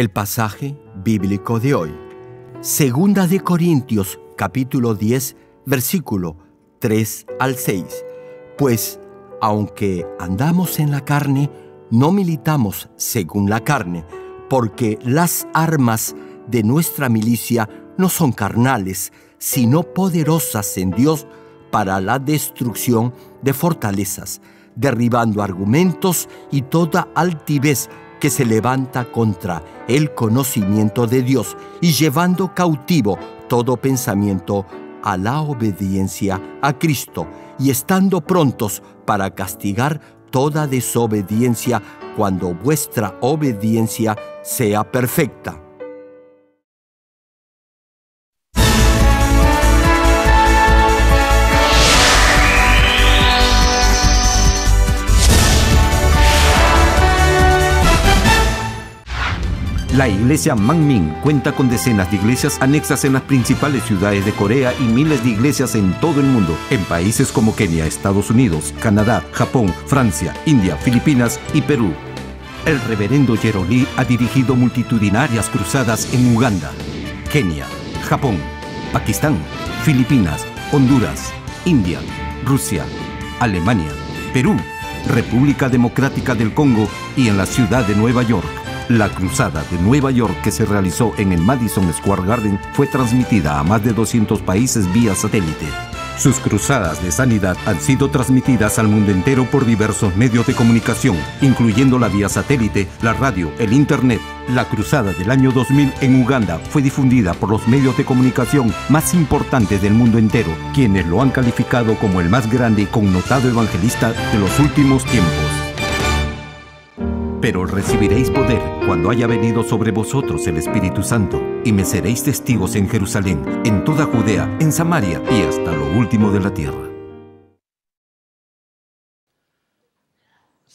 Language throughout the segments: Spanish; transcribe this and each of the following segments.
el pasaje bíblico de hoy. Segunda de Corintios capítulo 10 versículo 3 al 6. Pues aunque andamos en la carne, no militamos según la carne, porque las armas de nuestra milicia no son carnales, sino poderosas en Dios para la destrucción de fortalezas, derribando argumentos y toda altivez que se levanta contra el conocimiento de Dios y llevando cautivo todo pensamiento a la obediencia a Cristo y estando prontos para castigar toda desobediencia cuando vuestra obediencia sea perfecta. La iglesia Mangmin cuenta con decenas de iglesias anexas en las principales ciudades de Corea y miles de iglesias en todo el mundo, en países como Kenia, Estados Unidos, Canadá, Japón, Francia, India, Filipinas y Perú. El reverendo Jeroli ha dirigido multitudinarias cruzadas en Uganda, Kenia, Japón, Pakistán, Filipinas, Honduras, India, Rusia, Alemania, Perú, República Democrática del Congo y en la ciudad de Nueva York. La cruzada de Nueva York que se realizó en el Madison Square Garden fue transmitida a más de 200 países vía satélite. Sus cruzadas de sanidad han sido transmitidas al mundo entero por diversos medios de comunicación, incluyendo la vía satélite, la radio, el Internet. La cruzada del año 2000 en Uganda fue difundida por los medios de comunicación más importantes del mundo entero, quienes lo han calificado como el más grande y connotado evangelista de los últimos tiempos. Pero recibiréis poder cuando haya venido sobre vosotros el Espíritu Santo, y me seréis testigos en Jerusalén, en toda Judea, en Samaria y hasta lo último de la tierra.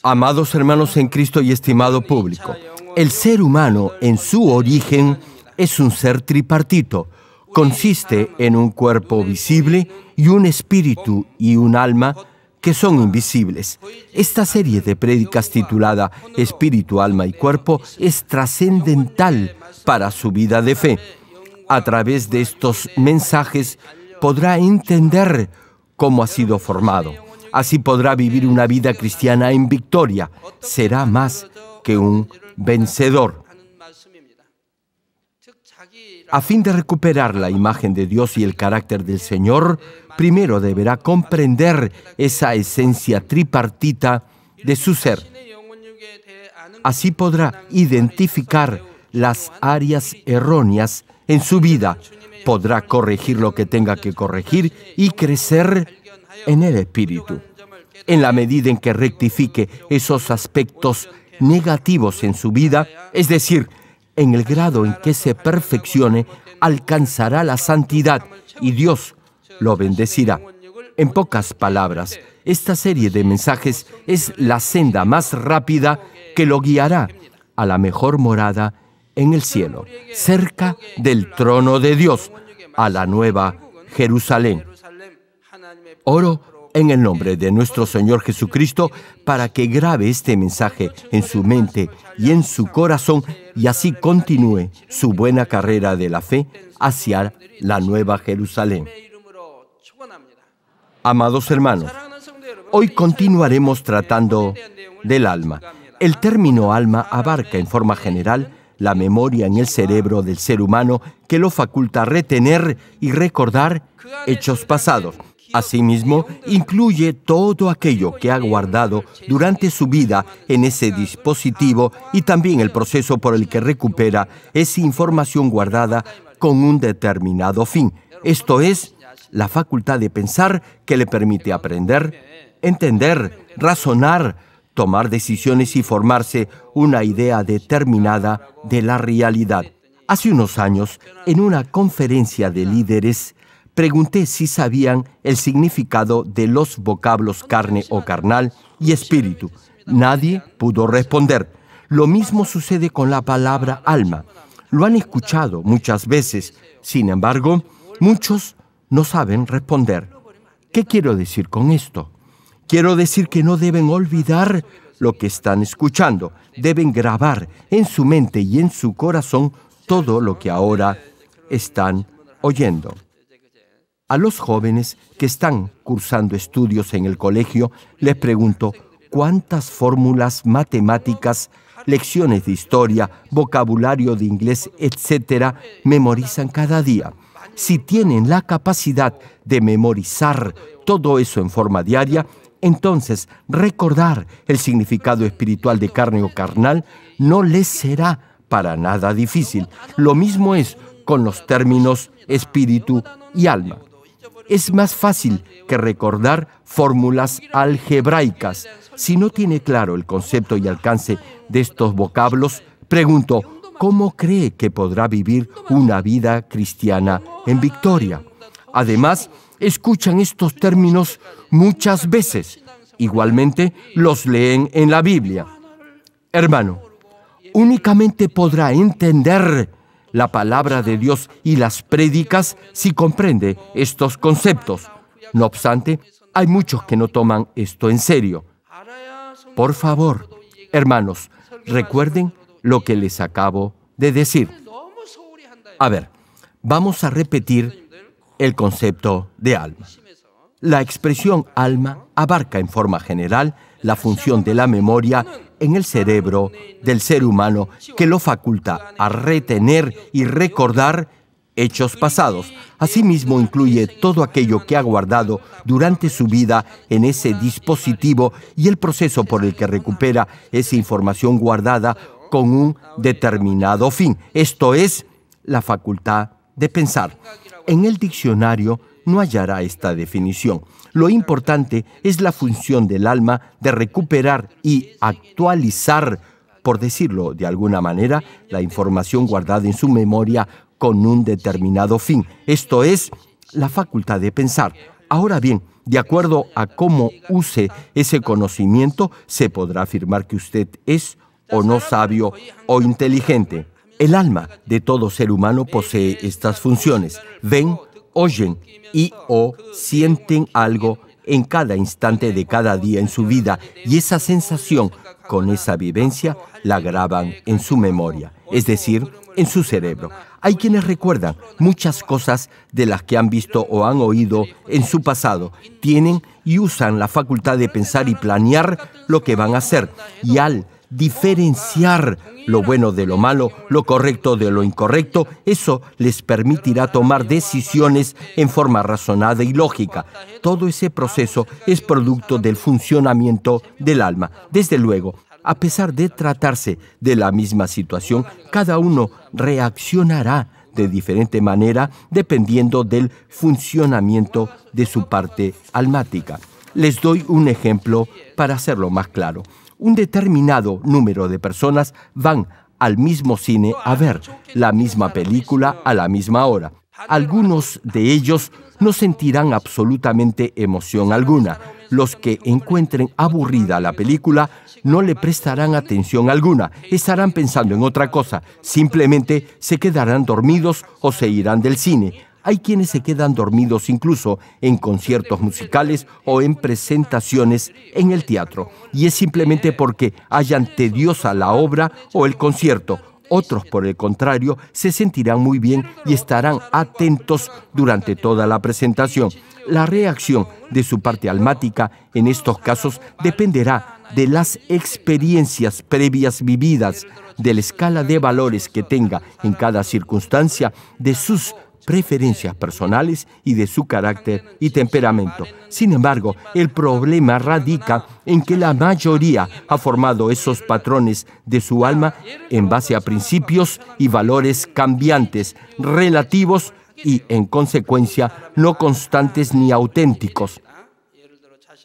Amados hermanos en Cristo y estimado público, el ser humano en su origen es un ser tripartito. Consiste en un cuerpo visible y un espíritu y un alma que son invisibles. Esta serie de prédicas titulada Espíritu, Alma y Cuerpo es trascendental para su vida de fe. A través de estos mensajes podrá entender cómo ha sido formado. Así podrá vivir una vida cristiana en victoria. Será más que un vencedor. A fin de recuperar la imagen de Dios y el carácter del Señor, primero deberá comprender esa esencia tripartita de su ser. Así podrá identificar las áreas erróneas en su vida, podrá corregir lo que tenga que corregir y crecer en el Espíritu. En la medida en que rectifique esos aspectos negativos en su vida, es decir, en el grado en que se perfeccione, alcanzará la santidad y Dios lo bendecirá. En pocas palabras, esta serie de mensajes es la senda más rápida que lo guiará a la mejor morada en el cielo, cerca del trono de Dios, a la nueva Jerusalén. Oro en el nombre de nuestro Señor Jesucristo para que grabe este mensaje en su mente y en su corazón y así continúe su buena carrera de la fe hacia la nueva Jerusalén. Amados hermanos, hoy continuaremos tratando del alma. El término alma abarca en forma general la memoria en el cerebro del ser humano que lo faculta retener y recordar hechos pasados, Asimismo, incluye todo aquello que ha guardado durante su vida en ese dispositivo y también el proceso por el que recupera esa información guardada con un determinado fin. Esto es la facultad de pensar que le permite aprender, entender, razonar, tomar decisiones y formarse una idea determinada de la realidad. Hace unos años, en una conferencia de líderes, pregunté si sabían el significado de los vocablos carne o carnal y espíritu. Nadie pudo responder. Lo mismo sucede con la palabra alma. Lo han escuchado muchas veces, sin embargo, muchos no saben responder. ¿Qué quiero decir con esto? Quiero decir que no deben olvidar lo que están escuchando. Deben grabar en su mente y en su corazón todo lo que ahora están oyendo. A los jóvenes que están cursando estudios en el colegio les pregunto cuántas fórmulas matemáticas, lecciones de historia, vocabulario de inglés, etcétera, memorizan cada día. Si tienen la capacidad de memorizar todo eso en forma diaria, entonces recordar el significado espiritual de carne o carnal no les será para nada difícil. Lo mismo es con los términos espíritu y alma. Es más fácil que recordar fórmulas algebraicas. Si no tiene claro el concepto y alcance de estos vocablos, pregunto, ¿cómo cree que podrá vivir una vida cristiana en victoria? Además, escuchan estos términos muchas veces. Igualmente, los leen en la Biblia. Hermano, únicamente podrá entender la palabra de Dios y las prédicas si comprende estos conceptos. No obstante, hay muchos que no toman esto en serio. Por favor, hermanos, recuerden lo que les acabo de decir. A ver, vamos a repetir el concepto de alma. La expresión alma abarca en forma general la función de la memoria en el cerebro del ser humano que lo faculta a retener y recordar hechos pasados. Asimismo incluye todo aquello que ha guardado durante su vida en ese dispositivo y el proceso por el que recupera esa información guardada con un determinado fin. Esto es la facultad de pensar. En el diccionario no hallará esta definición. Lo importante es la función del alma de recuperar y actualizar, por decirlo de alguna manera, la información guardada en su memoria con un determinado fin. Esto es la facultad de pensar. Ahora bien, de acuerdo a cómo use ese conocimiento, se podrá afirmar que usted es o no sabio o inteligente. El alma de todo ser humano posee estas funciones. Ven, oyen y o sienten algo en cada instante de cada día en su vida y esa sensación con esa vivencia la graban en su memoria, es decir, en su cerebro. Hay quienes recuerdan muchas cosas de las que han visto o han oído en su pasado. Tienen y usan la facultad de pensar y planear lo que van a hacer. Y al diferenciar lo bueno de lo malo, lo correcto de lo incorrecto, eso les permitirá tomar decisiones en forma razonada y lógica. Todo ese proceso es producto del funcionamiento del alma. Desde luego, a pesar de tratarse de la misma situación, cada uno reaccionará de diferente manera dependiendo del funcionamiento de su parte almática. Les doy un ejemplo para hacerlo más claro un determinado número de personas van al mismo cine a ver la misma película a la misma hora. Algunos de ellos no sentirán absolutamente emoción alguna. Los que encuentren aburrida la película no le prestarán atención alguna, estarán pensando en otra cosa, simplemente se quedarán dormidos o se irán del cine. Hay quienes se quedan dormidos incluso en conciertos musicales o en presentaciones en el teatro, y es simplemente porque hayan tediosa la obra o el concierto. Otros, por el contrario, se sentirán muy bien y estarán atentos durante toda la presentación. La reacción de su parte almática en estos casos dependerá de las experiencias previas vividas, de la escala de valores que tenga en cada circunstancia, de sus preferencias personales y de su carácter y temperamento. Sin embargo, el problema radica en que la mayoría ha formado esos patrones de su alma en base a principios y valores cambiantes, relativos y, en consecuencia, no constantes ni auténticos.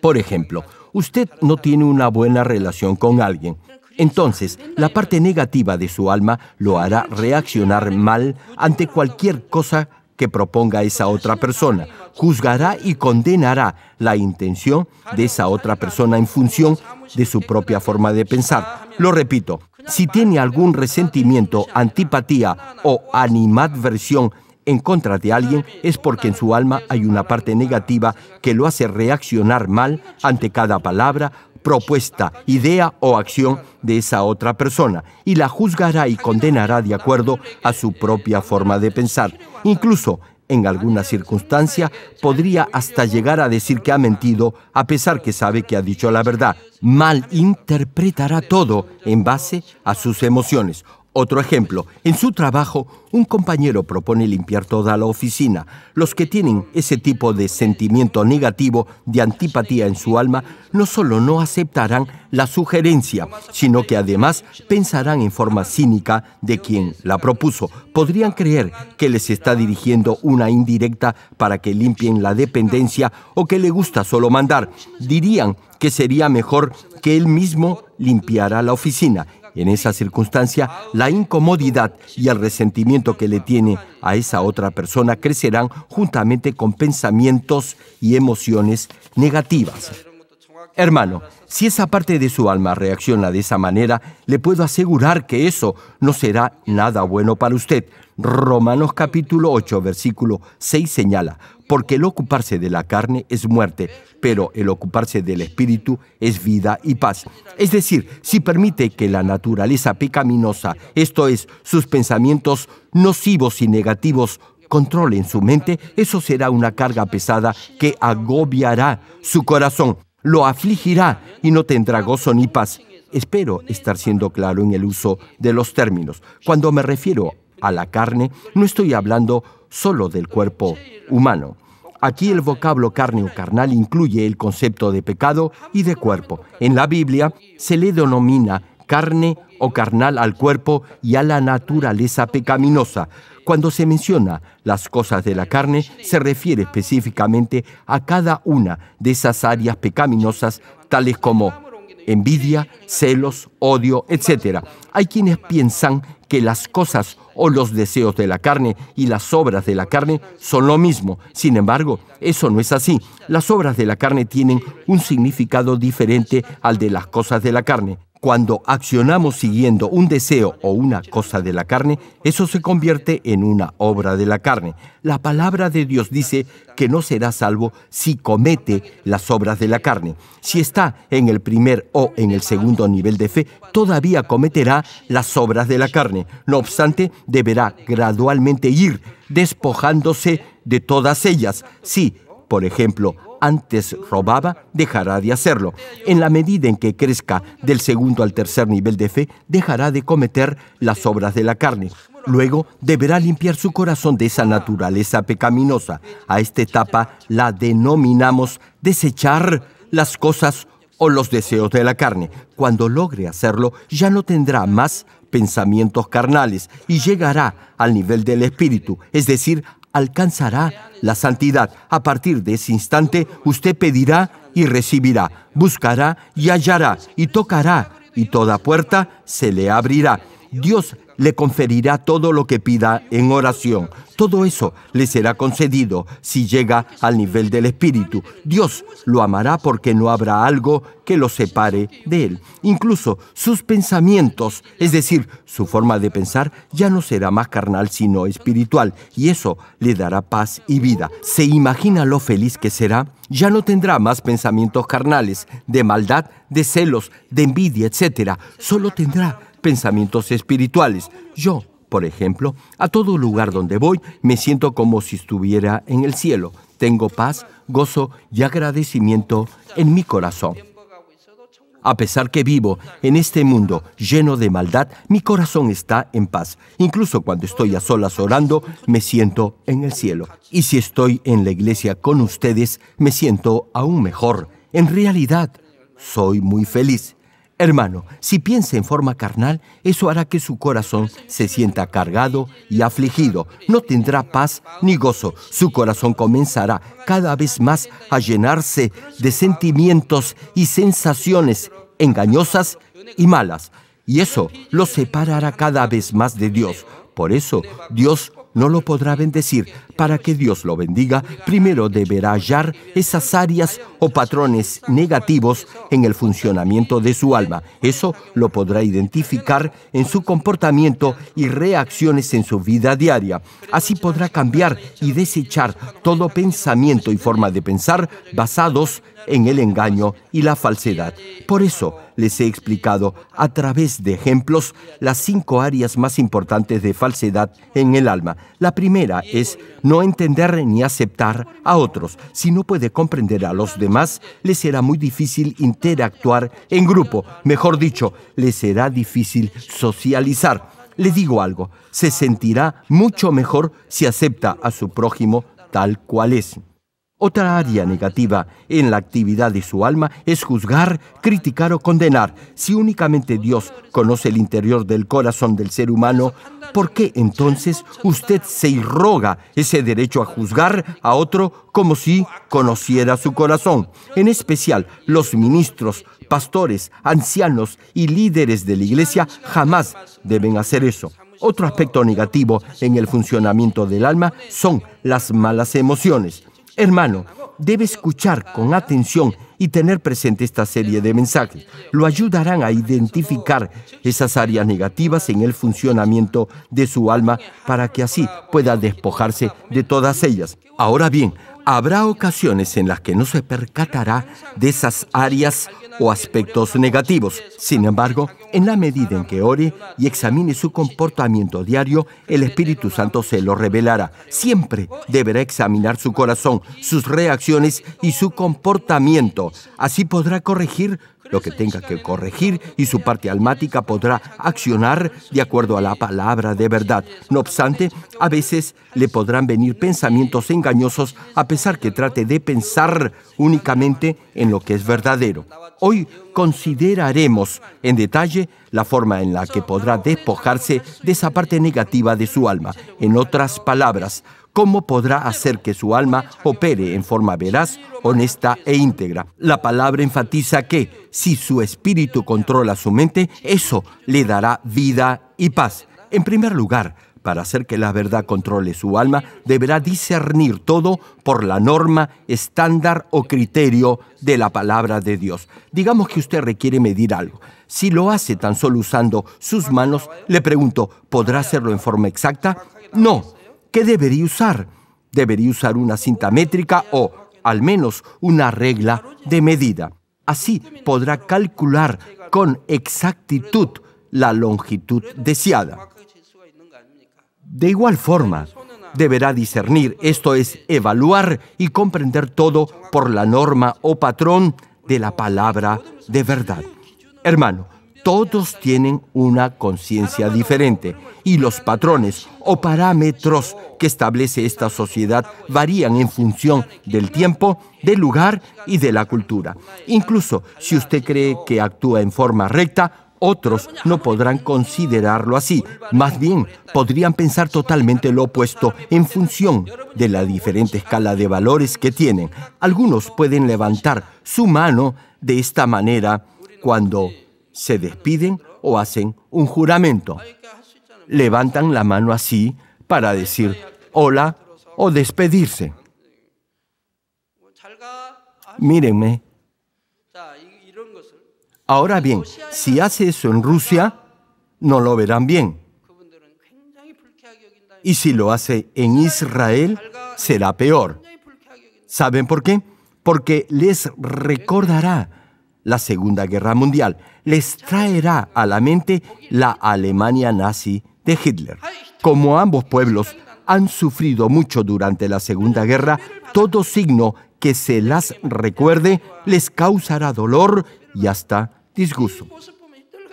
Por ejemplo, usted no tiene una buena relación con alguien entonces, la parte negativa de su alma lo hará reaccionar mal ante cualquier cosa que proponga esa otra persona. Juzgará y condenará la intención de esa otra persona en función de su propia forma de pensar. Lo repito, si tiene algún resentimiento, antipatía o animadversión en contra de alguien, es porque en su alma hay una parte negativa que lo hace reaccionar mal ante cada palabra, propuesta, idea o acción de esa otra persona y la juzgará y condenará de acuerdo a su propia forma de pensar. Incluso, en alguna circunstancia, podría hasta llegar a decir que ha mentido a pesar que sabe que ha dicho la verdad. Malinterpretará todo en base a sus emociones otro ejemplo, en su trabajo, un compañero propone limpiar toda la oficina. Los que tienen ese tipo de sentimiento negativo, de antipatía en su alma, no solo no aceptarán la sugerencia, sino que además pensarán en forma cínica de quien la propuso. Podrían creer que les está dirigiendo una indirecta para que limpien la dependencia o que le gusta solo mandar. Dirían que sería mejor que él mismo limpiara la oficina en esa circunstancia, la incomodidad y el resentimiento que le tiene a esa otra persona crecerán juntamente con pensamientos y emociones negativas. Hermano, si esa parte de su alma reacciona de esa manera, le puedo asegurar que eso no será nada bueno para usted. Romanos capítulo 8, versículo 6 señala, porque el ocuparse de la carne es muerte, pero el ocuparse del espíritu es vida y paz. Es decir, si permite que la naturaleza pecaminosa, esto es, sus pensamientos nocivos y negativos, controlen su mente, eso será una carga pesada que agobiará su corazón, lo afligirá y no tendrá gozo ni paz. Espero estar siendo claro en el uso de los términos. Cuando me refiero a la carne, no estoy hablando solo del cuerpo humano. Aquí el vocablo carne o carnal incluye el concepto de pecado y de cuerpo. En la Biblia se le denomina carne o carnal al cuerpo y a la naturaleza pecaminosa. Cuando se menciona las cosas de la carne, se refiere específicamente a cada una de esas áreas pecaminosas, tales como envidia, celos, odio, etc. Hay quienes piensan que las cosas o los deseos de la carne y las obras de la carne son lo mismo. Sin embargo, eso no es así. Las obras de la carne tienen un significado diferente al de las cosas de la carne. Cuando accionamos siguiendo un deseo o una cosa de la carne, eso se convierte en una obra de la carne. La palabra de Dios dice que no será salvo si comete las obras de la carne. Si está en el primer o en el segundo nivel de fe, todavía cometerá las obras de la carne. No obstante, deberá gradualmente ir despojándose de todas ellas. Si, por ejemplo, antes robaba dejará de hacerlo. En la medida en que crezca del segundo al tercer nivel de fe, dejará de cometer las obras de la carne. Luego deberá limpiar su corazón de esa naturaleza pecaminosa. A esta etapa la denominamos desechar las cosas o los deseos de la carne. Cuando logre hacerlo, ya no tendrá más pensamientos carnales y llegará al nivel del espíritu, es decir, alcanzará la santidad. A partir de ese instante, usted pedirá y recibirá, buscará y hallará, y tocará, y toda puerta se le abrirá. Dios le conferirá todo lo que pida en oración. Todo eso le será concedido si llega al nivel del Espíritu. Dios lo amará porque no habrá algo que lo separe de Él. Incluso sus pensamientos, es decir, su forma de pensar, ya no será más carnal sino espiritual. Y eso le dará paz y vida. ¿Se imagina lo feliz que será? Ya no tendrá más pensamientos carnales, de maldad, de celos, de envidia, etc. Solo tendrá pensamientos espirituales. Yo, por ejemplo, a todo lugar donde voy me siento como si estuviera en el cielo. Tengo paz, gozo y agradecimiento en mi corazón. A pesar que vivo en este mundo lleno de maldad, mi corazón está en paz. Incluso cuando estoy a solas orando, me siento en el cielo. Y si estoy en la iglesia con ustedes, me siento aún mejor. En realidad, soy muy feliz. Hermano, si piensa en forma carnal, eso hará que su corazón se sienta cargado y afligido. No tendrá paz ni gozo. Su corazón comenzará cada vez más a llenarse de sentimientos y sensaciones engañosas y malas. Y eso lo separará cada vez más de Dios. Por eso Dios no lo podrá bendecir. Para que Dios lo bendiga, primero deberá hallar esas áreas o patrones negativos en el funcionamiento de su alma. Eso lo podrá identificar en su comportamiento y reacciones en su vida diaria. Así podrá cambiar y desechar todo pensamiento y forma de pensar basados en el engaño y la falsedad. Por eso les he explicado a través de ejemplos las cinco áreas más importantes de falsedad en el alma. La primera es no entender ni aceptar a otros. Si no puede comprender a los demás, le será muy difícil interactuar en grupo. Mejor dicho, le será difícil socializar. Le digo algo, se sentirá mucho mejor si acepta a su prójimo tal cual es. Otra área negativa en la actividad de su alma es juzgar, criticar o condenar. Si únicamente Dios conoce el interior del corazón del ser humano, ¿por qué entonces usted se irroga ese derecho a juzgar a otro como si conociera su corazón? En especial, los ministros, pastores, ancianos y líderes de la iglesia jamás deben hacer eso. Otro aspecto negativo en el funcionamiento del alma son las malas emociones. Hermano, debe escuchar con atención y tener presente esta serie de mensajes. Lo ayudarán a identificar esas áreas negativas en el funcionamiento de su alma para que así pueda despojarse de todas ellas. Ahora bien, Habrá ocasiones en las que no se percatará de esas áreas o aspectos negativos. Sin embargo, en la medida en que ore y examine su comportamiento diario, el Espíritu Santo se lo revelará. Siempre deberá examinar su corazón, sus reacciones y su comportamiento. Así podrá corregir lo que tenga que corregir y su parte almática podrá accionar de acuerdo a la palabra de verdad. No obstante, a veces le podrán venir pensamientos engañosos a pesar que trate de pensar únicamente en lo que es verdadero. Hoy consideraremos en detalle la forma en la que podrá despojarse de esa parte negativa de su alma. En otras palabras, ¿cómo podrá hacer que su alma opere en forma veraz, honesta e íntegra? La palabra enfatiza que si su espíritu controla su mente, eso le dará vida y paz. En primer lugar, para hacer que la verdad controle su alma, deberá discernir todo por la norma, estándar o criterio de la palabra de Dios. Digamos que usted requiere medir algo. Si lo hace tan solo usando sus manos, le pregunto, ¿podrá hacerlo en forma exacta? No ¿Qué debería usar? Debería usar una cinta métrica o, al menos, una regla de medida. Así podrá calcular con exactitud la longitud deseada. De igual forma, deberá discernir, esto es, evaluar y comprender todo por la norma o patrón de la palabra de verdad. Hermano, todos tienen una conciencia diferente y los patrones o parámetros que establece esta sociedad varían en función del tiempo, del lugar y de la cultura. Incluso si usted cree que actúa en forma recta, otros no podrán considerarlo así. Más bien, podrían pensar totalmente lo opuesto en función de la diferente escala de valores que tienen. Algunos pueden levantar su mano de esta manera cuando se despiden o hacen un juramento. Levantan la mano así para decir hola o despedirse. Mírenme. Ahora bien, si hace eso en Rusia, no lo verán bien. Y si lo hace en Israel, será peor. ¿Saben por qué? Porque les recordará la Segunda Guerra Mundial les traerá a la mente la Alemania nazi de Hitler. Como ambos pueblos han sufrido mucho durante la Segunda Guerra, todo signo que se las recuerde les causará dolor y hasta disgusto.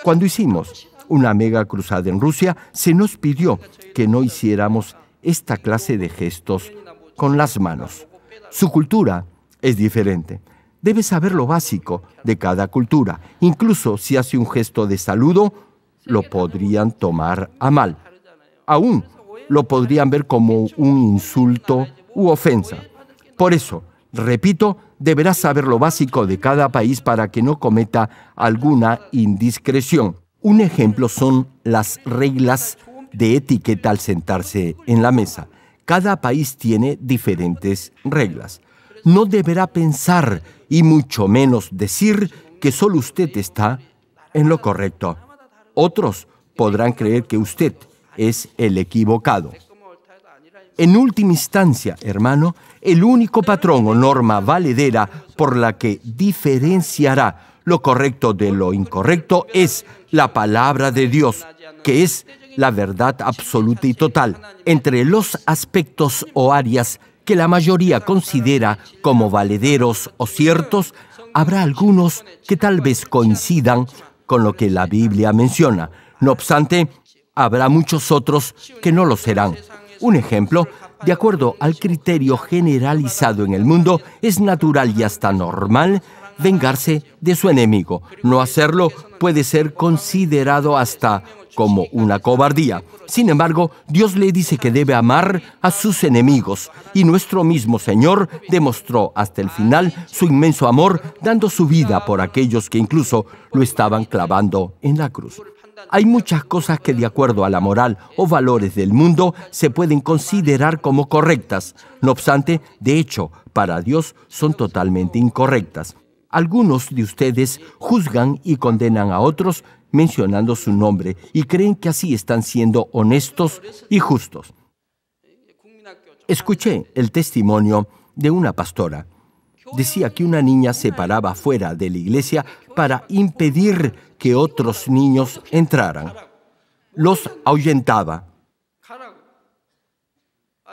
Cuando hicimos una mega cruzada en Rusia, se nos pidió que no hiciéramos esta clase de gestos con las manos. Su cultura es diferente debe saber lo básico de cada cultura. Incluso si hace un gesto de saludo, lo podrían tomar a mal. Aún lo podrían ver como un insulto u ofensa. Por eso, repito, deberá saber lo básico de cada país para que no cometa alguna indiscreción. Un ejemplo son las reglas de etiqueta al sentarse en la mesa. Cada país tiene diferentes reglas no deberá pensar y mucho menos decir que solo usted está en lo correcto. Otros podrán creer que usted es el equivocado. En última instancia, hermano, el único patrón o norma valedera por la que diferenciará lo correcto de lo incorrecto es la palabra de Dios, que es la verdad absoluta y total entre los aspectos o áreas que la mayoría considera como valederos o ciertos, habrá algunos que tal vez coincidan con lo que la Biblia menciona. No obstante, habrá muchos otros que no lo serán. Un ejemplo, de acuerdo al criterio generalizado en el mundo, es natural y hasta normal vengarse de su enemigo. No hacerlo puede ser considerado hasta como una cobardía. Sin embargo, Dios le dice que debe amar a sus enemigos y nuestro mismo Señor demostró hasta el final su inmenso amor dando su vida por aquellos que incluso lo estaban clavando en la cruz. Hay muchas cosas que de acuerdo a la moral o valores del mundo se pueden considerar como correctas. No obstante, de hecho, para Dios son totalmente incorrectas. Algunos de ustedes juzgan y condenan a otros mencionando su nombre y creen que así están siendo honestos y justos. Escuché el testimonio de una pastora. Decía que una niña se paraba fuera de la iglesia para impedir que otros niños entraran. Los ahuyentaba.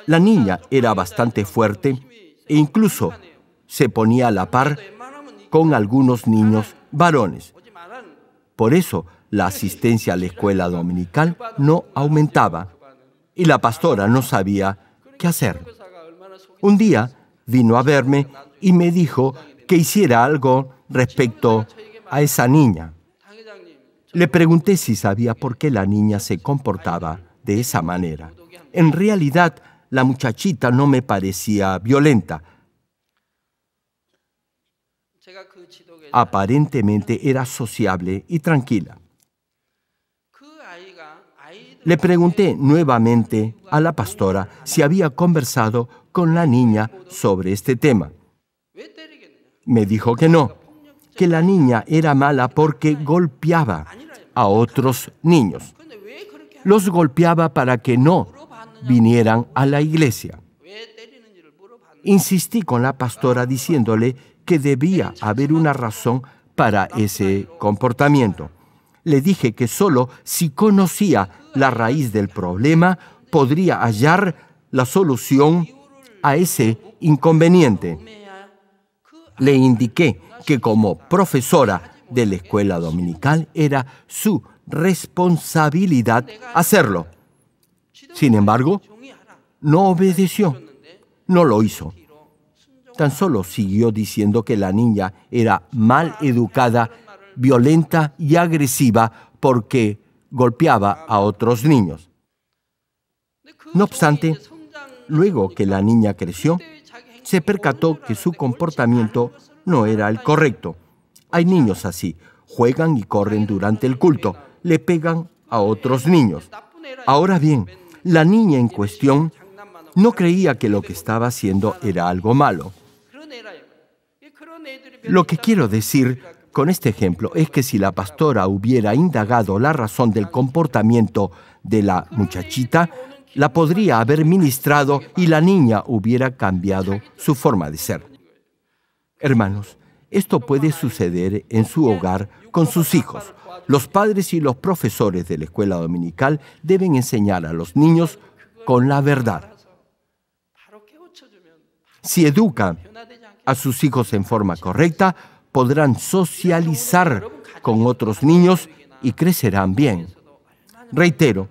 La niña era bastante fuerte e incluso se ponía a la par con algunos niños varones. Por eso la asistencia a la escuela dominical no aumentaba y la pastora no sabía qué hacer. Un día vino a verme y me dijo que hiciera algo respecto a esa niña. Le pregunté si sabía por qué la niña se comportaba de esa manera. En realidad, la muchachita no me parecía violenta, aparentemente era sociable y tranquila. Le pregunté nuevamente a la pastora si había conversado con la niña sobre este tema. Me dijo que no, que la niña era mala porque golpeaba a otros niños. Los golpeaba para que no vinieran a la iglesia. Insistí con la pastora diciéndole que debía haber una razón para ese comportamiento. Le dije que solo si conocía la raíz del problema podría hallar la solución a ese inconveniente. Le indiqué que como profesora de la escuela dominical era su responsabilidad hacerlo. Sin embargo, no obedeció, no lo hizo. Tan solo siguió diciendo que la niña era mal educada, violenta y agresiva porque golpeaba a otros niños. No obstante, luego que la niña creció, se percató que su comportamiento no era el correcto. Hay niños así, juegan y corren durante el culto, le pegan a otros niños. Ahora bien, la niña en cuestión no creía que lo que estaba haciendo era algo malo. Lo que quiero decir con este ejemplo es que si la pastora hubiera indagado la razón del comportamiento de la muchachita, la podría haber ministrado y la niña hubiera cambiado su forma de ser. Hermanos, esto puede suceder en su hogar con sus hijos. Los padres y los profesores de la escuela dominical deben enseñar a los niños con la verdad. Si educan a sus hijos en forma correcta, podrán socializar con otros niños y crecerán bien. Reitero,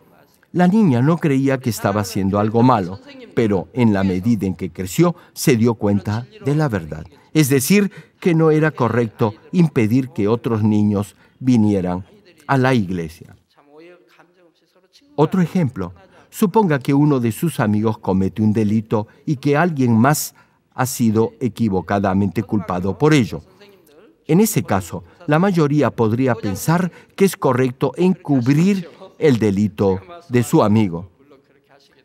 la niña no creía que estaba haciendo algo malo, pero en la medida en que creció se dio cuenta de la verdad. Es decir, que no era correcto impedir que otros niños vinieran a la iglesia. Otro ejemplo, suponga que uno de sus amigos comete un delito y que alguien más ha sido equivocadamente culpado por ello. En ese caso, la mayoría podría pensar que es correcto encubrir el delito de su amigo.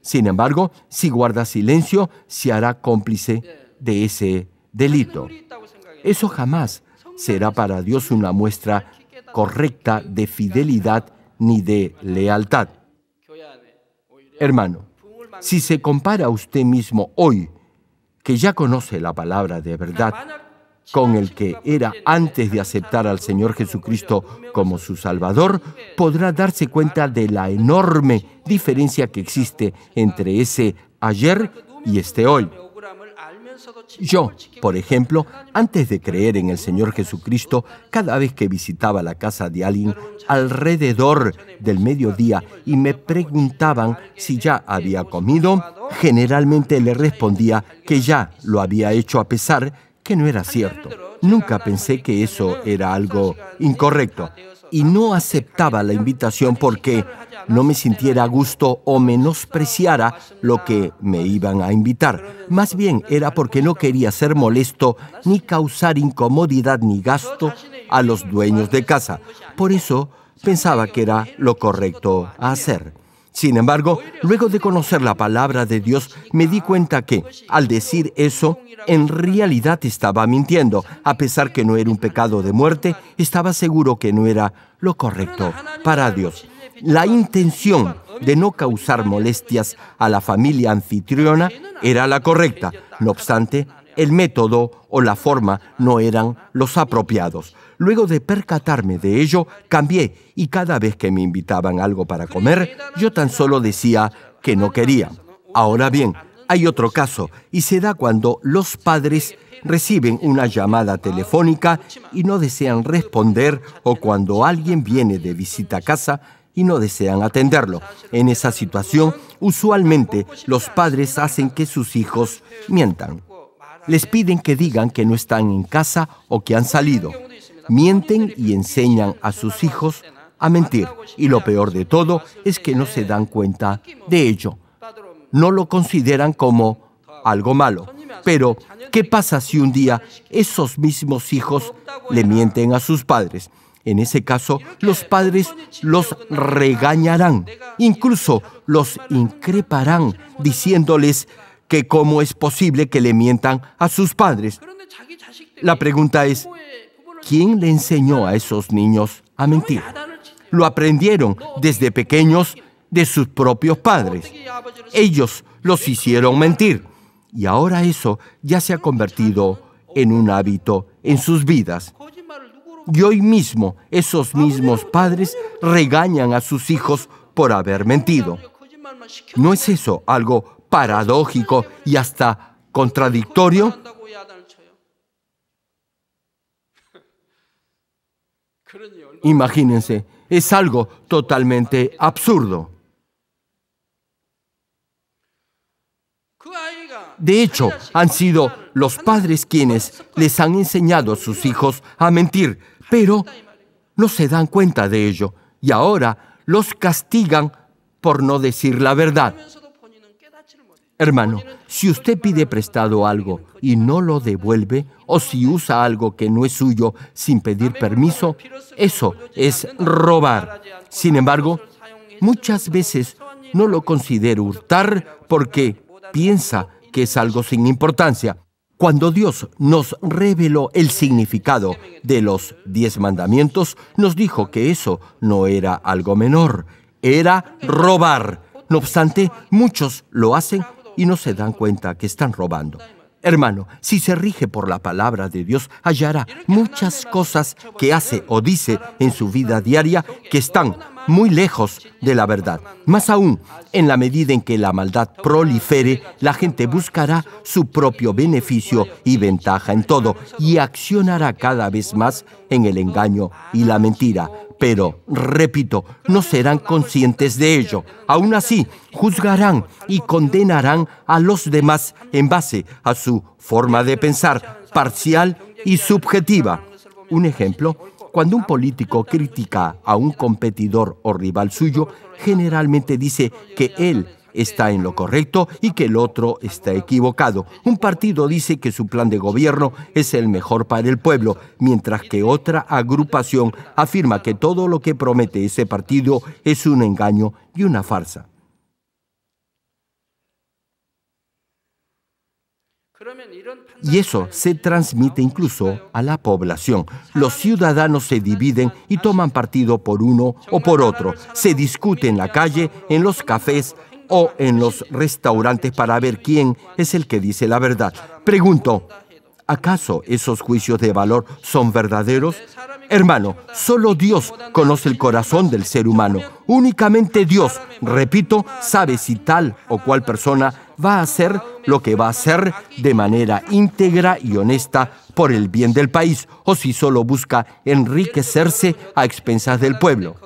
Sin embargo, si guarda silencio, se hará cómplice de ese delito. Eso jamás será para Dios una muestra correcta de fidelidad ni de lealtad. Hermano, si se compara a usted mismo hoy que ya conoce la palabra de verdad, con el que era antes de aceptar al Señor Jesucristo como su Salvador, podrá darse cuenta de la enorme diferencia que existe entre ese ayer y este hoy. Yo, por ejemplo, antes de creer en el Señor Jesucristo, cada vez que visitaba la casa de alguien alrededor del mediodía y me preguntaban si ya había comido, generalmente le respondía que ya lo había hecho a pesar que no era cierto. Nunca pensé que eso era algo incorrecto y no aceptaba la invitación porque no me sintiera a gusto o menospreciara lo que me iban a invitar. Más bien era porque no quería ser molesto ni causar incomodidad ni gasto a los dueños de casa. Por eso pensaba que era lo correcto a hacer. Sin embargo, luego de conocer la palabra de Dios, me di cuenta que, al decir eso, en realidad estaba mintiendo. A pesar que no era un pecado de muerte, estaba seguro que no era lo correcto para Dios. La intención de no causar molestias a la familia anfitriona era la correcta. No obstante, el método o la forma no eran los apropiados. Luego de percatarme de ello, cambié y cada vez que me invitaban algo para comer, yo tan solo decía que no quería. Ahora bien, hay otro caso y se da cuando los padres reciben una llamada telefónica y no desean responder o cuando alguien viene de visita a casa y no desean atenderlo. En esa situación, usualmente los padres hacen que sus hijos mientan. Les piden que digan que no están en casa o que han salido mienten y enseñan a sus hijos a mentir. Y lo peor de todo es que no se dan cuenta de ello. No lo consideran como algo malo. Pero, ¿qué pasa si un día esos mismos hijos le mienten a sus padres? En ese caso, los padres los regañarán, incluso los increparán, diciéndoles que cómo es posible que le mientan a sus padres. La pregunta es, ¿Quién le enseñó a esos niños a mentir? Lo aprendieron desde pequeños de sus propios padres. Ellos los hicieron mentir. Y ahora eso ya se ha convertido en un hábito en sus vidas. Y hoy mismo esos mismos padres regañan a sus hijos por haber mentido. ¿No es eso algo paradójico y hasta contradictorio? Imagínense, es algo totalmente absurdo. De hecho, han sido los padres quienes les han enseñado a sus hijos a mentir, pero no se dan cuenta de ello y ahora los castigan por no decir la verdad. Hermano, si usted pide prestado algo y no lo devuelve, o si usa algo que no es suyo sin pedir permiso, eso es robar. Sin embargo, muchas veces no lo considero hurtar porque piensa que es algo sin importancia. Cuando Dios nos reveló el significado de los diez mandamientos, nos dijo que eso no era algo menor, era robar. No obstante, muchos lo hacen y no se dan cuenta que están robando. Hermano, si se rige por la palabra de Dios, hallará muchas cosas que hace o dice en su vida diaria que están muy lejos de la verdad. Más aún, en la medida en que la maldad prolifere, la gente buscará su propio beneficio y ventaja en todo y accionará cada vez más en el engaño y la mentira. Pero, repito, no serán conscientes de ello. Aún así, juzgarán y condenarán a los demás en base a su forma de pensar parcial y subjetiva. Un ejemplo cuando un político critica a un competidor o rival suyo, generalmente dice que él está en lo correcto y que el otro está equivocado. Un partido dice que su plan de gobierno es el mejor para el pueblo, mientras que otra agrupación afirma que todo lo que promete ese partido es un engaño y una farsa y eso se transmite incluso a la población. Los ciudadanos se dividen y toman partido por uno o por otro. Se discute en la calle, en los cafés o en los restaurantes para ver quién es el que dice la verdad. Pregunto, ¿acaso esos juicios de valor son verdaderos? Hermano, solo Dios conoce el corazón del ser humano. Únicamente Dios, repito, sabe si tal o cual persona va a hacer lo que va a hacer de manera íntegra y honesta por el bien del país, o si solo busca enriquecerse a expensas del pueblo.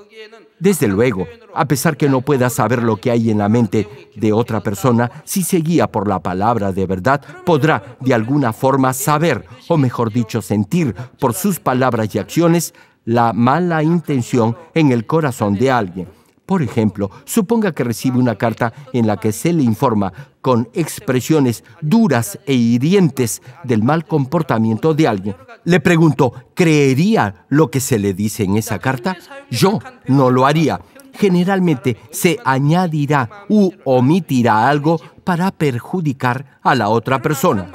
Desde luego, a pesar que no pueda saber lo que hay en la mente de otra persona, si se guía por la palabra de verdad, podrá de alguna forma saber, o mejor dicho, sentir por sus palabras y acciones, la mala intención en el corazón de alguien por ejemplo, suponga que recibe una carta en la que se le informa con expresiones duras e hirientes del mal comportamiento de alguien. Le pregunto, ¿creería lo que se le dice en esa carta? Yo no lo haría. Generalmente se añadirá u omitirá algo para perjudicar a la otra persona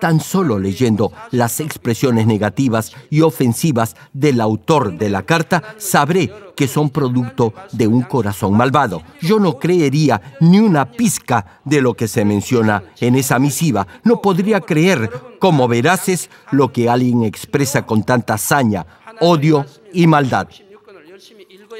tan solo leyendo las expresiones negativas y ofensivas del autor de la carta, sabré que son producto de un corazón malvado. Yo no creería ni una pizca de lo que se menciona en esa misiva. No podría creer, como veraces, lo que alguien expresa con tanta hazaña, odio y maldad.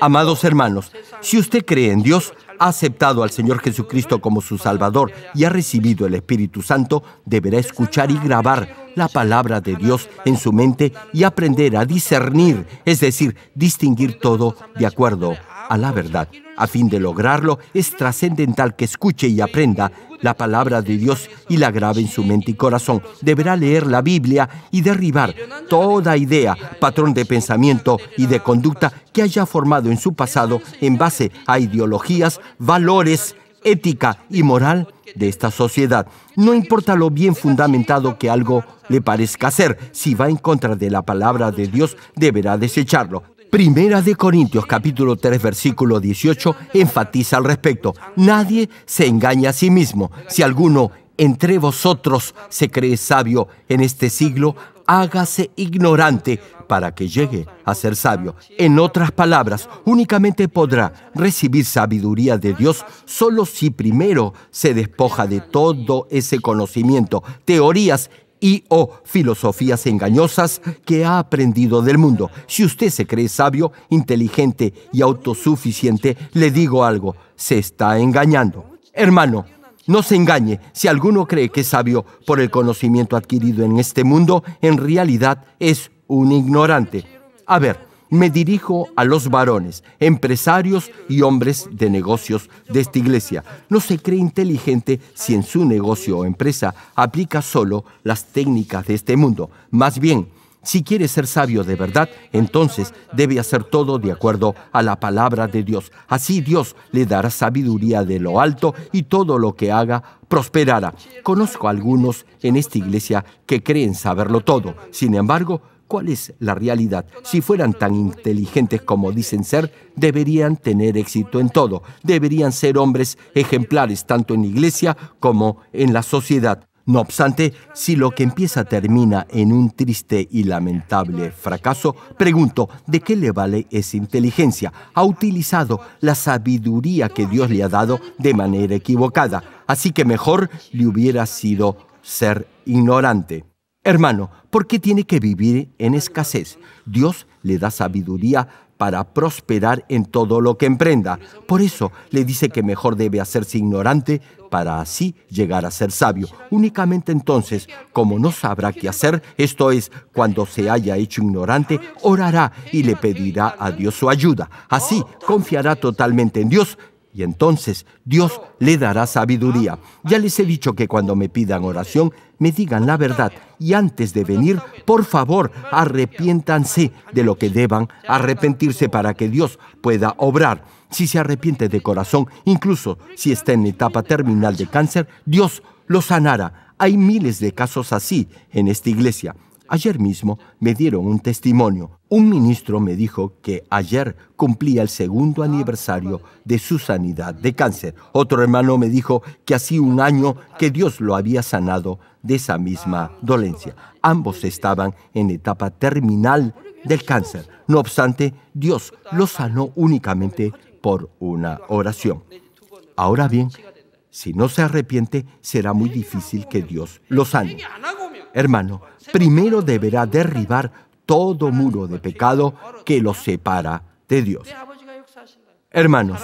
Amados hermanos, si usted cree en Dios, ha aceptado al Señor Jesucristo como su Salvador y ha recibido el Espíritu Santo, deberá escuchar y grabar la palabra de Dios en su mente y aprender a discernir, es decir, distinguir todo de acuerdo a la verdad. A fin de lograrlo, es trascendental que escuche y aprenda la palabra de Dios y la grabe en su mente y corazón. Deberá leer la Biblia y derribar toda idea, patrón de pensamiento y de conducta que haya formado en su pasado en base a ideologías, valores, ética y moral de esta sociedad. No importa lo bien fundamentado que algo le parezca ser, si va en contra de la palabra de Dios, deberá desecharlo. Primera de Corintios capítulo 3 versículo 18 enfatiza al respecto. Nadie se engaña a sí mismo. Si alguno entre vosotros se cree sabio en este siglo, hágase ignorante para que llegue a ser sabio. En otras palabras, únicamente podrá recibir sabiduría de Dios solo si primero se despoja de todo ese conocimiento, teorías y o filosofías engañosas que ha aprendido del mundo. Si usted se cree sabio, inteligente y autosuficiente, le digo algo, se está engañando. Hermano, no se engañe, si alguno cree que es sabio por el conocimiento adquirido en este mundo, en realidad es un ignorante. A ver, me dirijo a los varones, empresarios y hombres de negocios de esta iglesia. No se cree inteligente si en su negocio o empresa aplica solo las técnicas de este mundo. Más bien, si quiere ser sabio de verdad, entonces debe hacer todo de acuerdo a la palabra de Dios. Así Dios le dará sabiduría de lo alto y todo lo que haga prosperará. Conozco a algunos en esta iglesia que creen saberlo todo. Sin embargo, ¿Cuál es la realidad? Si fueran tan inteligentes como dicen ser, deberían tener éxito en todo. Deberían ser hombres ejemplares tanto en la iglesia como en la sociedad. No obstante, si lo que empieza termina en un triste y lamentable fracaso, pregunto, ¿de qué le vale esa inteligencia? Ha utilizado la sabiduría que Dios le ha dado de manera equivocada, así que mejor le hubiera sido ser ignorante. Hermano, ¿por qué tiene que vivir en escasez? Dios le da sabiduría para prosperar en todo lo que emprenda. Por eso le dice que mejor debe hacerse ignorante para así llegar a ser sabio. Únicamente entonces, como no sabrá qué hacer, esto es, cuando se haya hecho ignorante, orará y le pedirá a Dios su ayuda. Así confiará totalmente en Dios y entonces Dios le dará sabiduría. Ya les he dicho que cuando me pidan oración, me digan la verdad. Y antes de venir, por favor, arrepiéntanse de lo que deban arrepentirse para que Dios pueda obrar. Si se arrepiente de corazón, incluso si está en etapa terminal de cáncer, Dios lo sanará. Hay miles de casos así en esta iglesia. Ayer mismo me dieron un testimonio. Un ministro me dijo que ayer cumplía el segundo aniversario de su sanidad de cáncer. Otro hermano me dijo que hacía un año que Dios lo había sanado de esa misma dolencia. Ambos estaban en etapa terminal del cáncer. No obstante, Dios los sanó únicamente por una oración. Ahora bien, si no se arrepiente, será muy difícil que Dios lo sane. Hermano, primero deberá derribar todo muro de pecado que lo separa de Dios. Hermanos,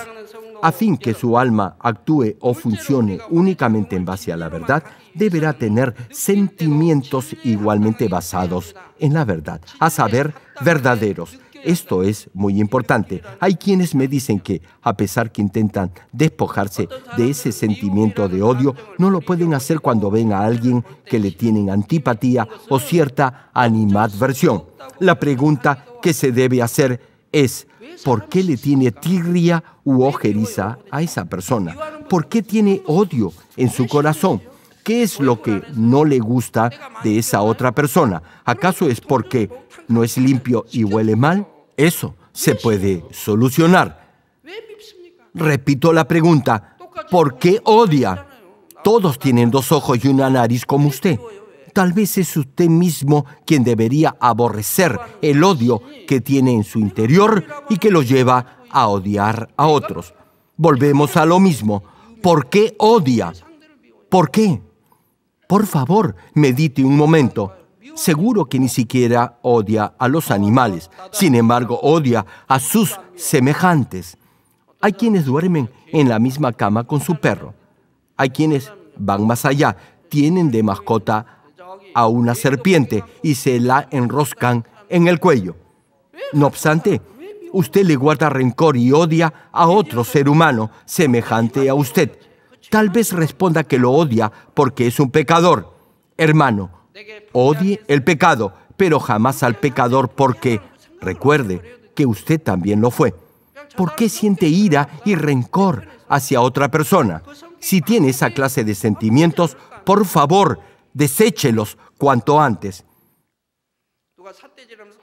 a fin que su alma actúe o funcione únicamente en base a la verdad, deberá tener sentimientos igualmente basados en la verdad, a saber, verdaderos, esto es muy importante. Hay quienes me dicen que, a pesar que intentan despojarse de ese sentimiento de odio, no lo pueden hacer cuando ven a alguien que le tienen antipatía o cierta animadversión. La pregunta que se debe hacer es, ¿por qué le tiene tirria u ojeriza a esa persona? ¿Por qué tiene odio en su corazón? ¿Qué es lo que no le gusta de esa otra persona? ¿Acaso es porque no es limpio y huele mal? Eso se puede solucionar. Repito la pregunta, ¿por qué odia? Todos tienen dos ojos y una nariz como usted. Tal vez es usted mismo quien debería aborrecer el odio que tiene en su interior y que lo lleva a odiar a otros. Volvemos a lo mismo. ¿Por qué odia? ¿Por qué? Por favor, medite un momento. Seguro que ni siquiera odia a los animales, sin embargo odia a sus semejantes. Hay quienes duermen en la misma cama con su perro. Hay quienes van más allá, tienen de mascota a una serpiente y se la enroscan en el cuello. No obstante, usted le guarda rencor y odia a otro ser humano semejante a usted. Tal vez responda que lo odia porque es un pecador. Hermano, Odie el pecado, pero jamás al pecador porque, recuerde, que usted también lo fue. ¿Por qué siente ira y rencor hacia otra persona? Si tiene esa clase de sentimientos, por favor, deséchelos cuanto antes.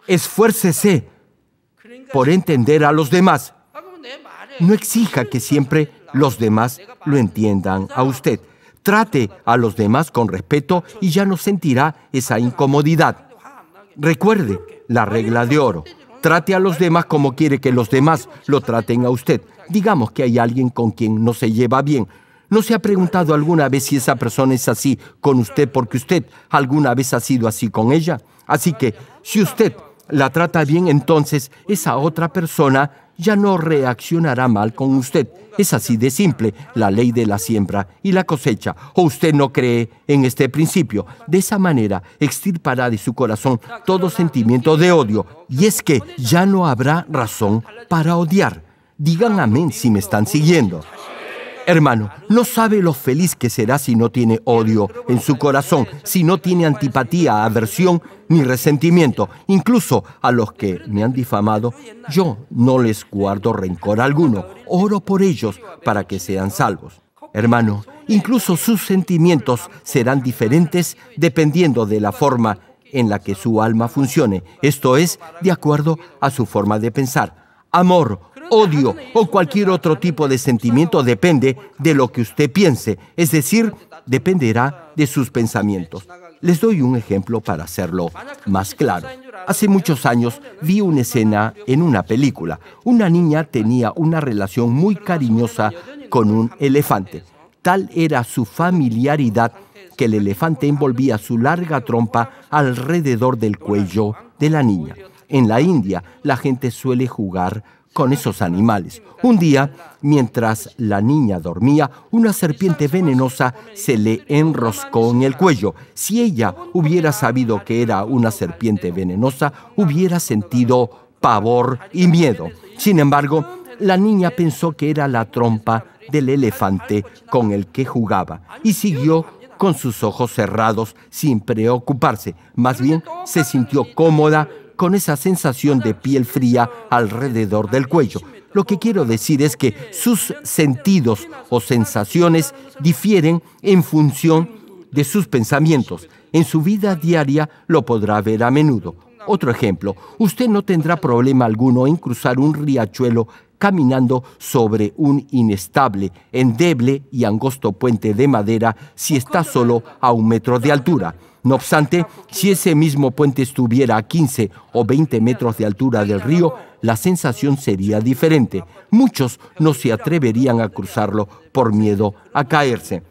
Esfuércese por entender a los demás. No exija que siempre los demás lo entiendan a usted. Trate a los demás con respeto y ya no sentirá esa incomodidad. Recuerde la regla de oro. Trate a los demás como quiere que los demás lo traten a usted. Digamos que hay alguien con quien no se lleva bien. ¿No se ha preguntado alguna vez si esa persona es así con usted porque usted alguna vez ha sido así con ella? Así que, si usted la trata bien, entonces esa otra persona ya no reaccionará mal con usted. Es así de simple, la ley de la siembra y la cosecha. ¿O usted no cree en este principio? De esa manera extirpará de su corazón todo sentimiento de odio. Y es que ya no habrá razón para odiar. Digan amén si me están siguiendo. Hermano, no sabe lo feliz que será si no tiene odio en su corazón, si no tiene antipatía, aversión ni resentimiento. Incluso a los que me han difamado, yo no les guardo rencor alguno. Oro por ellos para que sean salvos. Hermano, incluso sus sentimientos serán diferentes dependiendo de la forma en la que su alma funcione, esto es, de acuerdo a su forma de pensar. Amor, odio o cualquier otro tipo de sentimiento depende de lo que usted piense, es decir, dependerá de sus pensamientos. Les doy un ejemplo para hacerlo más claro. Hace muchos años vi una escena en una película. Una niña tenía una relación muy cariñosa con un elefante. Tal era su familiaridad que el elefante envolvía su larga trompa alrededor del cuello de la niña. En la India la gente suele jugar con esos animales. Un día, mientras la niña dormía, una serpiente venenosa se le enroscó en el cuello. Si ella hubiera sabido que era una serpiente venenosa, hubiera sentido pavor y miedo. Sin embargo, la niña pensó que era la trompa del elefante con el que jugaba y siguió con sus ojos cerrados sin preocuparse. Más bien, se sintió cómoda con esa sensación de piel fría alrededor del cuello. Lo que quiero decir es que sus sentidos o sensaciones difieren en función de sus pensamientos. En su vida diaria lo podrá ver a menudo. Otro ejemplo, usted no tendrá problema alguno en cruzar un riachuelo caminando sobre un inestable, endeble y angosto puente de madera si está solo a un metro de altura. No obstante, si ese mismo puente estuviera a 15 o 20 metros de altura del río, la sensación sería diferente. Muchos no se atreverían a cruzarlo por miedo a caerse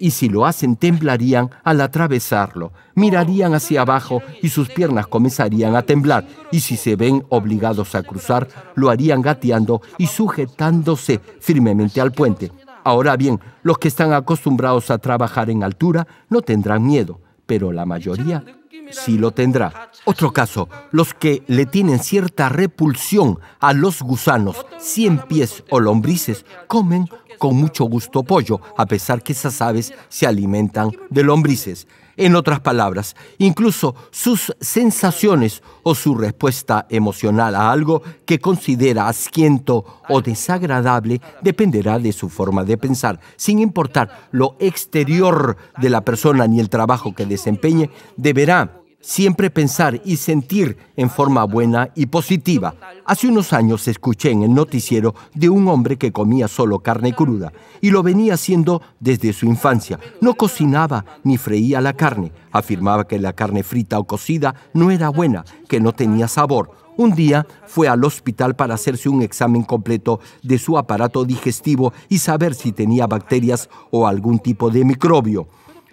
y si lo hacen temblarían al atravesarlo, mirarían hacia abajo y sus piernas comenzarían a temblar, y si se ven obligados a cruzar, lo harían gateando y sujetándose firmemente al puente. Ahora bien, los que están acostumbrados a trabajar en altura no tendrán miedo, pero la mayoría sí lo tendrá. Otro caso, los que le tienen cierta repulsión a los gusanos, cien pies o lombrices, comen con mucho gusto pollo, a pesar que esas aves se alimentan de lombrices. En otras palabras, incluso sus sensaciones o su respuesta emocional a algo que considera asquiento o desagradable dependerá de su forma de pensar. Sin importar lo exterior de la persona ni el trabajo que desempeñe, deberá siempre pensar y sentir en forma buena y positiva. Hace unos años escuché en el noticiero de un hombre que comía solo carne cruda y lo venía haciendo desde su infancia. No cocinaba ni freía la carne. Afirmaba que la carne frita o cocida no era buena, que no tenía sabor. Un día fue al hospital para hacerse un examen completo de su aparato digestivo y saber si tenía bacterias o algún tipo de microbio.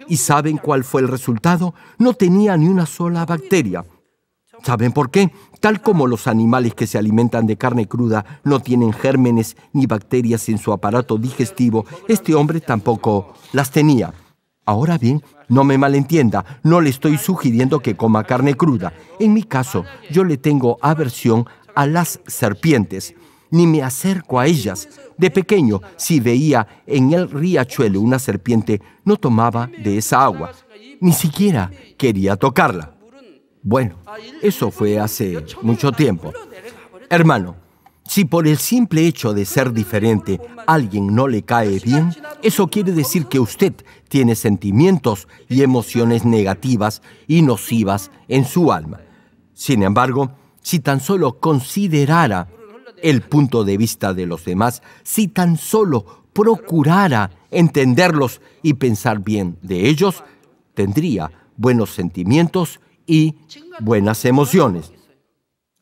¿Y saben cuál fue el resultado? No tenía ni una sola bacteria. ¿Saben por qué? Tal como los animales que se alimentan de carne cruda no tienen gérmenes ni bacterias en su aparato digestivo, este hombre tampoco las tenía. Ahora bien, no me malentienda, no le estoy sugiriendo que coma carne cruda. En mi caso, yo le tengo aversión a las serpientes ni me acerco a ellas. De pequeño, si veía en el riachuelo una serpiente, no tomaba de esa agua. Ni siquiera quería tocarla. Bueno, eso fue hace mucho tiempo. Hermano, si por el simple hecho de ser diferente alguien no le cae bien, eso quiere decir que usted tiene sentimientos y emociones negativas y nocivas en su alma. Sin embargo, si tan solo considerara el punto de vista de los demás si tan solo procurara entenderlos y pensar bien de ellos, tendría buenos sentimientos y buenas emociones.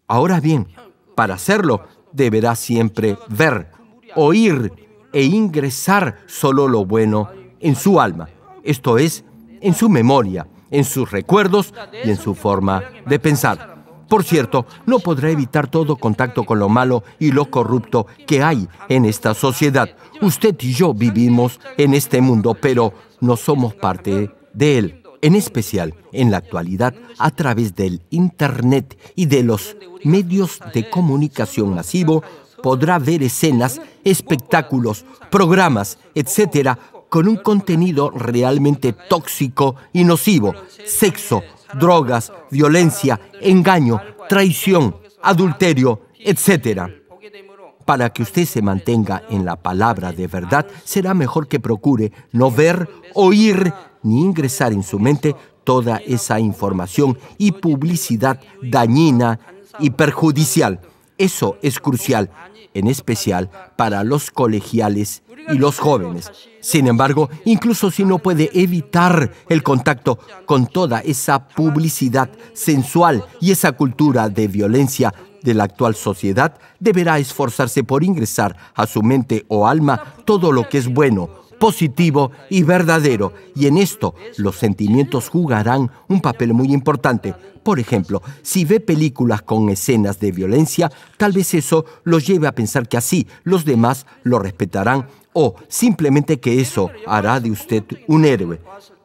Ahora bien, para hacerlo, deberá siempre ver, oír e ingresar solo lo bueno en su alma, esto es, en su memoria, en sus recuerdos y en su forma de pensar. Por cierto, no podrá evitar todo contacto con lo malo y lo corrupto que hay en esta sociedad. Usted y yo vivimos en este mundo, pero no somos parte de él, en especial en la actualidad a través del Internet y de los medios de comunicación masivo podrá ver escenas, espectáculos, programas, etcétera, con un contenido realmente tóxico y nocivo, sexo, drogas, violencia, engaño, traición, adulterio, etc. Para que usted se mantenga en la palabra de verdad, será mejor que procure no ver, oír ni ingresar en su mente toda esa información y publicidad dañina y perjudicial. Eso es crucial, en especial para los colegiales y los jóvenes. Sin embargo, incluso si no puede evitar el contacto con toda esa publicidad sensual y esa cultura de violencia de la actual sociedad, deberá esforzarse por ingresar a su mente o alma todo lo que es bueno positivo y verdadero. Y en esto los sentimientos jugarán un papel muy importante. Por ejemplo, si ve películas con escenas de violencia, tal vez eso lo lleve a pensar que así los demás lo respetarán o simplemente que eso hará de usted un héroe.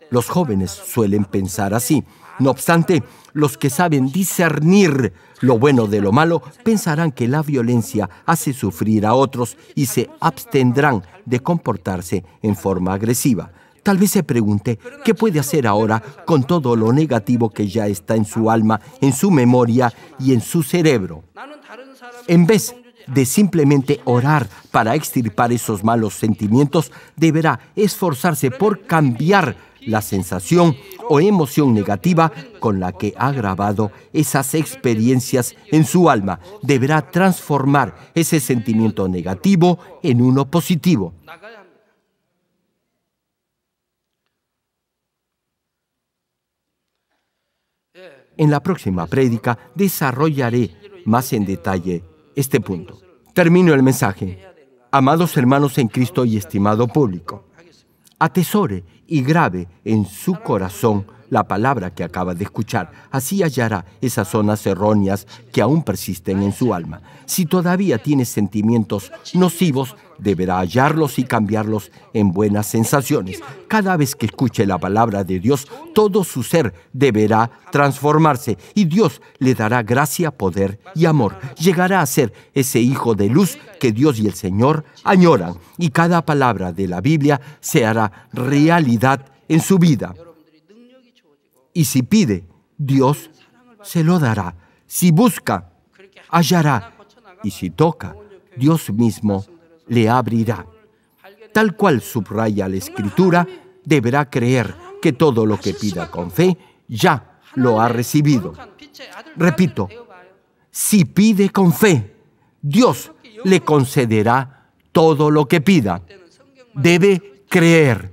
Los jóvenes suelen pensar así. No obstante, los que saben discernir lo bueno de lo malo pensarán que la violencia hace sufrir a otros y se abstendrán de comportarse en forma agresiva. Tal vez se pregunte, ¿qué puede hacer ahora con todo lo negativo que ya está en su alma, en su memoria y en su cerebro? En vez de simplemente orar para extirpar esos malos sentimientos, deberá esforzarse por cambiar la sensación o emoción negativa con la que ha grabado esas experiencias en su alma. Deberá transformar ese sentimiento negativo en uno positivo. En la próxima prédica desarrollaré más en detalle este punto. Termino el mensaje. Amados hermanos en Cristo y estimado público, atesore y grave en su corazón la palabra que acaba de escuchar. Así hallará esas zonas erróneas que aún persisten en su alma. Si todavía tiene sentimientos nocivos, deberá hallarlos y cambiarlos en buenas sensaciones. Cada vez que escuche la palabra de Dios, todo su ser deberá transformarse y Dios le dará gracia, poder y amor. Llegará a ser ese hijo de luz que Dios y el Señor añoran y cada palabra de la Biblia se hará realidad en su vida. Y si pide, Dios se lo dará. Si busca, hallará. Y si toca, Dios mismo le abrirá. Tal cual subraya la escritura, deberá creer que todo lo que pida con fe ya lo ha recibido. Repito, si pide con fe, Dios le concederá todo lo que pida. Debe creer.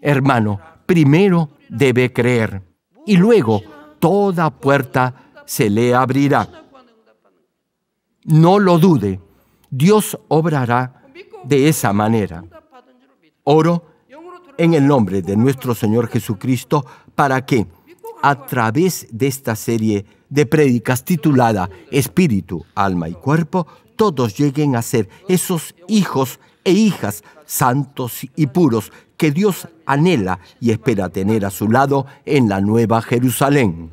Hermano, primero debe creer. Y luego toda puerta se le abrirá. No lo dude, Dios obrará de esa manera. Oro en el nombre de nuestro Señor Jesucristo para que a través de esta serie de prédicas titulada Espíritu, Alma y Cuerpo, todos lleguen a ser esos hijos e hijas santos y puros que Dios anhela y espera tener a su lado en la Nueva Jerusalén.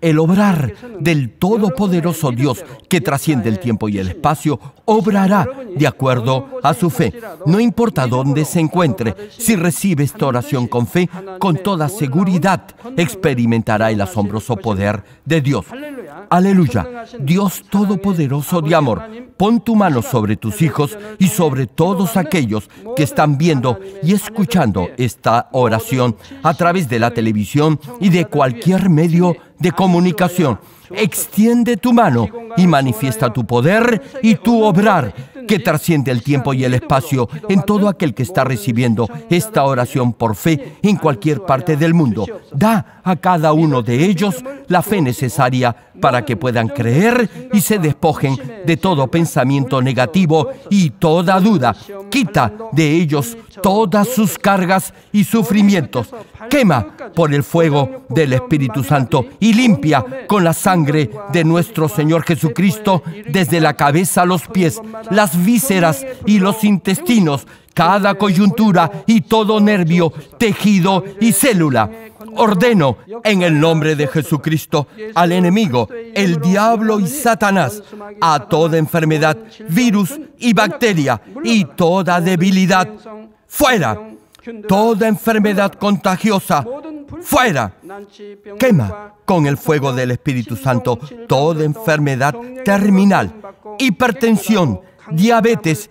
el obrar del Todopoderoso Dios que trasciende el tiempo y el espacio, obrará de acuerdo a su fe, no importa dónde se encuentre. Si recibe esta oración con fe, con toda seguridad experimentará el asombroso poder de Dios. Aleluya. Dios Todopoderoso de amor, pon tu mano sobre tus hijos y sobre todos aquellos que están viendo y escuchando esta oración a través de la televisión y de cualquier medio de comunicación. Extiende tu mano y manifiesta tu poder y tu obrar que trasciende el tiempo y el espacio en todo aquel que está recibiendo esta oración por fe en cualquier parte del mundo. Da a cada uno de ellos la fe necesaria para que puedan creer y se despojen de todo pensamiento negativo y toda duda. Quita de ellos todas sus cargas y sufrimientos. Quema por el fuego del Espíritu Santo y limpia con la sangre de nuestro Señor Jesucristo desde la cabeza a los pies, las vísceras y los intestinos, cada coyuntura y todo nervio, tejido y célula. Ordeno en el nombre de Jesucristo al enemigo, el diablo y Satanás, a toda enfermedad, virus y bacteria y toda debilidad fuera. Toda enfermedad contagiosa, fuera. Quema con el fuego del Espíritu Santo toda enfermedad terminal, hipertensión, diabetes,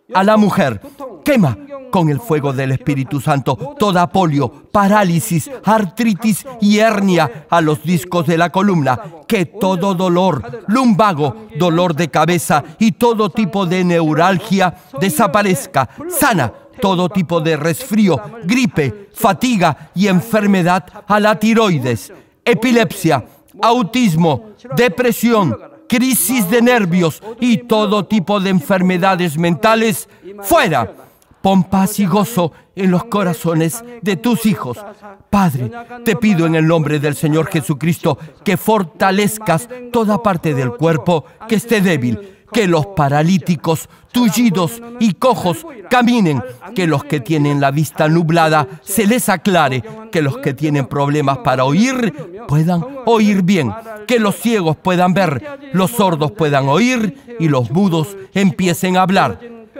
a la mujer. Quema con el fuego del Espíritu Santo toda polio, parálisis, artritis y hernia a los discos de la columna. Que todo dolor, lumbago, dolor de cabeza y todo tipo de neuralgia desaparezca. Sana todo tipo de resfrío, gripe, fatiga y enfermedad a la tiroides, epilepsia, autismo, depresión crisis de nervios y todo tipo de enfermedades mentales fuera. Pon paz y gozo en los corazones de tus hijos. Padre, te pido en el nombre del Señor Jesucristo que fortalezcas toda parte del cuerpo que esté débil que los paralíticos, tullidos y cojos caminen, que los que tienen la vista nublada se les aclare, que los que tienen problemas para oír puedan oír bien, que los ciegos puedan ver, los sordos puedan oír y los mudos empiecen a hablar.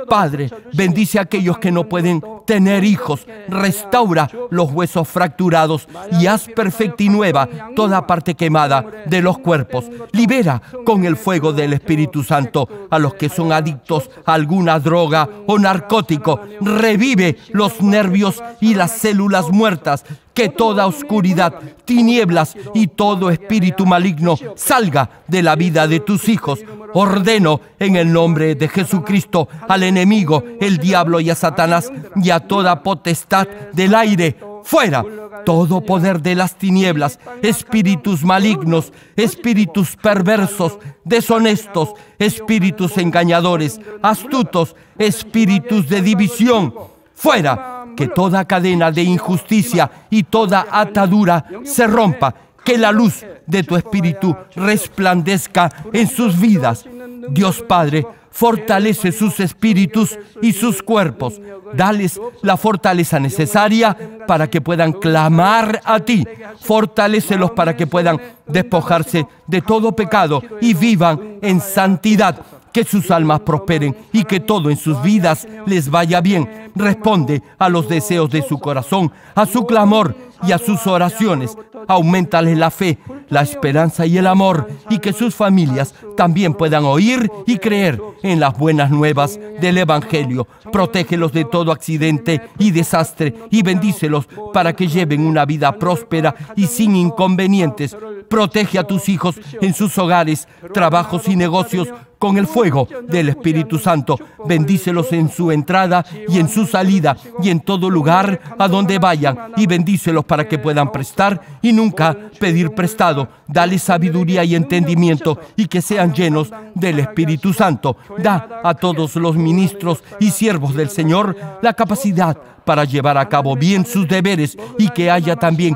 Padre, bendice a aquellos que no pueden tener hijos, restaura los huesos fracturados y haz perfecta y nueva toda parte quemada de los cuerpos. Libera con el fuego del Espíritu Santo a los que son adictos a alguna droga o narcótico. Revive los nervios y las células muertas que toda oscuridad, tinieblas y todo espíritu maligno salga de la vida de tus hijos. Ordeno en el nombre de Jesucristo al enemigo, el diablo y a Satanás y a toda potestad del aire, fuera todo poder de las tinieblas, espíritus malignos, espíritus perversos, deshonestos, espíritus engañadores, astutos, espíritus de división, fuera que toda cadena de injusticia y toda atadura se rompa, que la luz de tu espíritu resplandezca en sus vidas. Dios Padre, fortalece sus espíritus y sus cuerpos. Dales la fortaleza necesaria para que puedan clamar a ti. Fortalécelos para que puedan despojarse de todo pecado y vivan en santidad. Que sus almas prosperen y que todo en sus vidas les vaya bien Responde a los deseos de su corazón, a su clamor y a sus oraciones. Aumentale la fe, la esperanza y el amor y que sus familias también puedan oír y creer en las buenas nuevas del Evangelio. Protégelos de todo accidente y desastre y bendícelos para que lleven una vida próspera y sin inconvenientes. Protege a tus hijos en sus hogares, trabajos y negocios con el fuego del Espíritu Santo. Bendícelos en su entrada y en su salida y en todo lugar a donde vayan y bendícelos para que puedan prestar y nunca pedir prestado. Dale sabiduría y entendimiento y que sean llenos del Espíritu Santo. Da a todos los ministros y siervos del Señor la capacidad para llevar a cabo bien sus deberes y que haya también